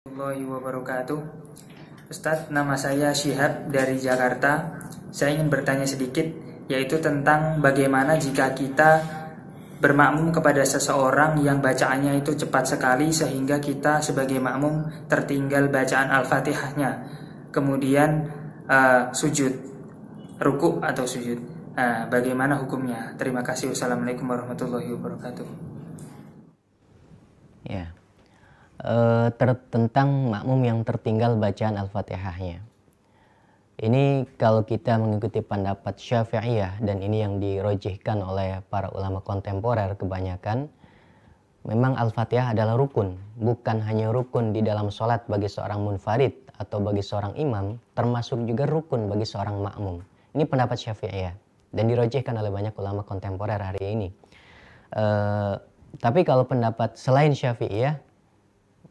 warahmatullahi wabarakatuh. Ustadz, nama saya Syihab dari Jakarta. Saya ingin bertanya sedikit, yaitu tentang bagaimana jika kita bermakmum kepada seseorang yang bacaannya itu cepat sekali sehingga kita sebagai makmum tertinggal bacaan Al-Fatihahnya. Kemudian uh, sujud, ruku atau sujud. uh, bagaimana hukumnya? Terima kasih. Wassalamualaikum warahmatullahi wabarakatuh. Ya, e, tentang makmum yang tertinggal bacaan Al-Fatihahnya. Ini kalau kita mengikuti pendapat Syafi'iyah dan ini yang dirojihkan oleh para ulama kontemporer kebanyakan, memang Al-Fatihah adalah rukun, bukan hanya rukun di dalam sholat bagi seorang munfarid atau bagi seorang imam, termasuk juga rukun bagi seorang makmum. Ini pendapat Syafi'iyah dan dirojihkan oleh banyak ulama kontemporer hari ini. E, tapi kalau pendapat selain Syafi'iyah,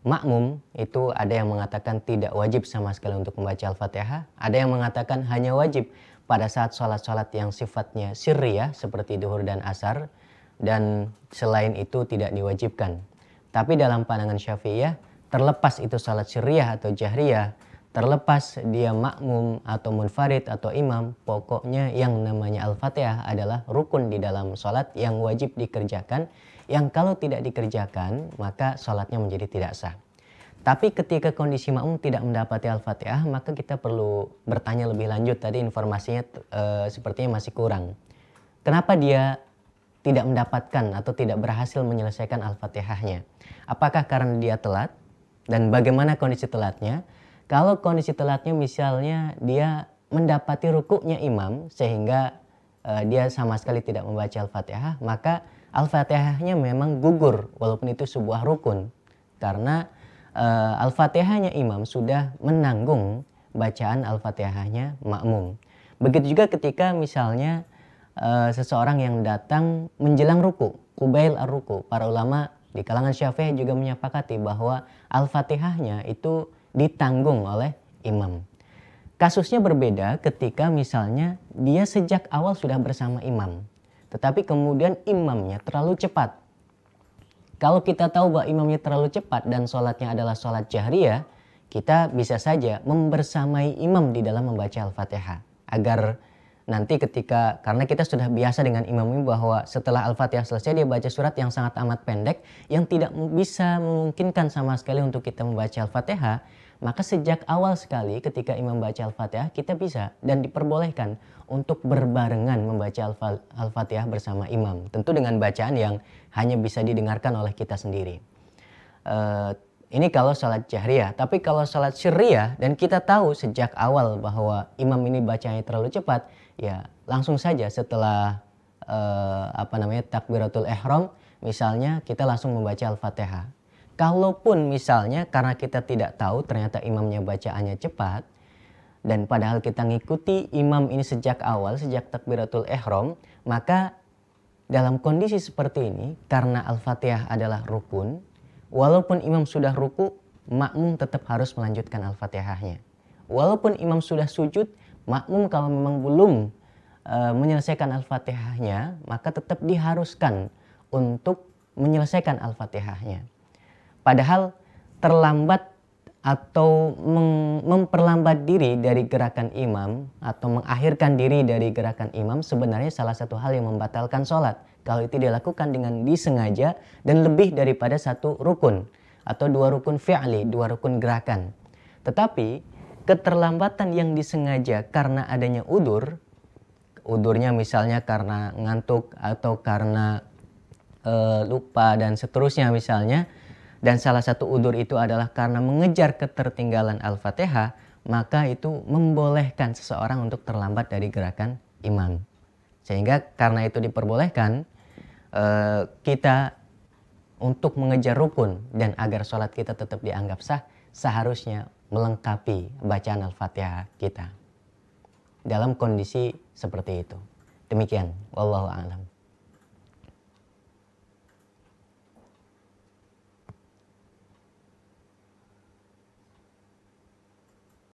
makmum itu ada yang mengatakan tidak wajib sama sekali untuk membaca Al-Fatihah, ada yang mengatakan hanya wajib pada saat sholat-sholat yang sifatnya ya, seperti duhur dan asar dan selain itu tidak diwajibkan. Tapi dalam pandangan syafi'iyah terlepas itu sholat sirriyah atau jahriyah Terlepas dia makmum atau munfarid atau imam, pokoknya yang namanya Al-Fatihah adalah rukun di dalam sholat yang wajib dikerjakan, yang kalau tidak dikerjakan maka sholatnya menjadi tidak sah. Tapi ketika kondisi makmum tidak mendapati Al-Fatihah, maka kita perlu bertanya lebih lanjut. Tadi informasinya e, sepertinya masih kurang. Kenapa dia tidak mendapatkan atau tidak berhasil menyelesaikan Al-Fatihahnya? Apakah karena dia telat? Dan bagaimana kondisi telatnya? Kalau kondisi telatnya misalnya dia mendapati rukuknya imam sehingga uh, dia sama sekali tidak membaca Al-Fatihah, maka Al-Fatihahnya memang gugur walaupun itu sebuah rukun. Karena uh, Al-Fatihahnya imam sudah menanggung bacaan Al-Fatihahnya makmum. Begitu juga ketika misalnya uh, seseorang yang datang menjelang ruku, kubail ar-ruku. Para ulama di kalangan Syafi'i juga menyepakati bahwa Al-Fatihahnya itu ditanggung oleh imam. Kasusnya berbeda ketika misalnya dia sejak awal sudah bersama imam, tetapi kemudian imamnya terlalu cepat. Kalau kita tahu bahwa imamnya terlalu cepat dan sholatnya adalah sholat jahriyah, kita bisa saja membersamai imam di dalam membaca Al-Fatihah. Agar nanti ketika, karena kita sudah biasa dengan imam bahwa setelah Al-Fatihah selesai dia baca surat yang sangat amat pendek, yang tidak bisa memungkinkan sama sekali untuk kita membaca Al-Fatihah, maka sejak awal sekali ketika imam baca Al-Fatihah kita bisa dan diperbolehkan untuk berbarengan membaca Al-Fatihah bersama imam. Tentu dengan bacaan yang hanya bisa didengarkan oleh kita sendiri. Uh, ini kalau salat jahriyah, tapi kalau salat syariah dan kita tahu sejak awal bahwa imam ini bacanya terlalu cepat, ya langsung saja setelah uh, apa namanya takbiratul ihram misalnya kita langsung membaca Al-Fatihah Kalaupun misalnya karena kita tidak tahu ternyata imamnya bacaannya cepat dan padahal kita ngikuti imam ini sejak awal sejak takbiratul ihram, maka dalam kondisi seperti ini karena Al-Fatihah adalah rukun, walaupun imam sudah ruku, makmum tetap harus melanjutkan Al-Fatihahnya. Walaupun imam sudah sujud, makmum kalau memang belum e, menyelesaikan Al-Fatihahnya, maka tetap diharuskan untuk menyelesaikan Al-Fatihahnya. Padahal terlambat atau memperlambat diri dari gerakan imam atau mengakhirkan diri dari gerakan imam sebenarnya salah satu hal yang membatalkan sholat kalau itu dilakukan dengan disengaja dan lebih daripada satu rukun atau dua rukun fi'li, dua rukun gerakan. Tetapi keterlambatan yang disengaja karena adanya udur, udurnya misalnya karena ngantuk atau karena e, lupa dan seterusnya misalnya, dan salah satu udur itu adalah karena mengejar ketertinggalan Al-Fatihah, maka itu membolehkan seseorang untuk terlambat dari gerakan iman. Sehingga karena itu diperbolehkan, eh, kita untuk mengejar rukun dan agar sholat kita tetap dianggap sah, seharusnya melengkapi bacaan Al-Fatihah kita. Dalam kondisi seperti itu. Demikian, wallahu a'lam.